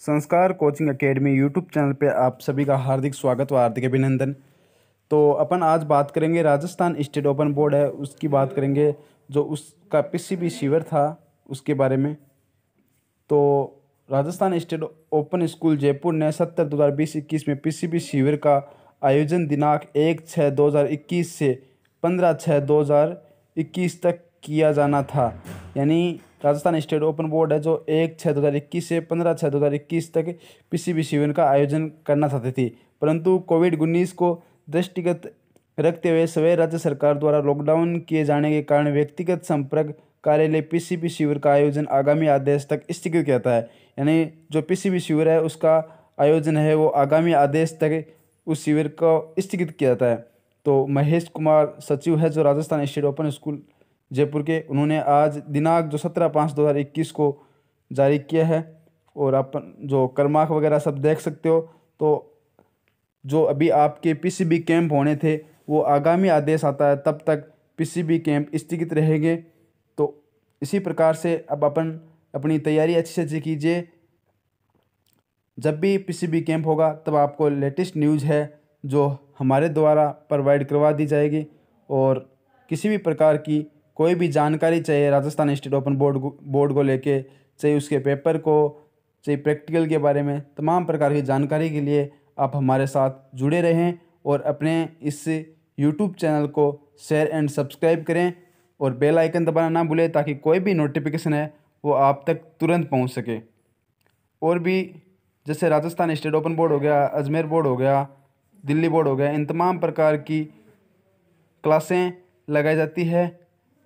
संस्कार coaching academy YouTube channel पे आप सभी का हार्दिक स्वागत व हार्दिक अभिनंदन तो अपन आज बात करेंगे राजस्थान स्टेट ओपन बोर्ड है उसकी बात करेंगे जो उसका पीसी भी शिविर था उसके बारे में तो Rajasthan state open school Jaipur ने सत्तर दो हज़ार बीस इक्कीस में पी शिविर का आयोजन दिनांक एक छः दो हज़ार इक्कीस से पंद्रह छः दो हज़ार इक्कीस तक किया जाना था यानी राजस्थान स्टेट ओपन बोर्ड है जो एक छः दो हज़ार इक्कीस से पंद्रह छः दो हज़ार इक्कीस तक पी सी शिविर का आयोजन करना चाहती थी परंतु कोविड उन्नीस को दृष्टिगत रखते हुए सवे राज्य सरकार द्वारा लॉकडाउन किए जाने के कारण व्यक्तिगत संपर्क कार्यालय पीसीबी शिविर का आयोजन आगामी आदेश तक स्थगित किया जाता है यानी जो पीसीबी शिविर है उसका आयोजन है वो आगामी आदेश तक उस शिविर को स्थगित किया जाता है तो महेश कुमार सचिव है जो Rajasthan state open school Jaipur के उन्होंने आज दिनांक जो सत्रह पाँच दो हज़ार इक्कीस को जारी किया है और अपन जो कर्माक वगैरह सब देख सकते हो तो जो अभी आपके पीसीबी कैंप होने थे वो आगामी आदेश आता है तब तक पीसीबी कैंप स्थगित रहेंगे तो इसी प्रकार से अब अपन अपनी तैयारी अच्छी से अच्छी कीजिए जब भी पीसीबी कैंप होगा तब आपको लेटेस्ट न्यूज़ है जो हमारे द्वारा प्रोवाइड करवा दी जाएगी और किसी भी प्रकार की कोई भी जानकारी चाहिए Rajasthan state open board board को लेके चाहे उसके पेपर को चाहे प्रैक्टिकल के बारे में तमाम प्रकार की जानकारी के लिए आप हमारे साथ जुड़े रहें और अपने इस यूट्यूब चैनल को शेयर एंड सब्सक्राइब करें और बेल आइकन दबाना ना भूलें ताकि कोई भी नोटिफिकेशन है वो आप तक तुरंत पहुंच सके और भी जैसे राजस्थान स्टेट ओपन बोर्ड हो गया अजमेर बोर्ड हो गया दिल्ली बोर्ड हो गया इन तमाम प्रकार की क्लासें लगाई जाती है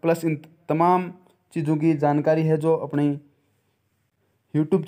प्लस इन तमाम चीज़ों की जानकारी है जो अपने यूट्यूब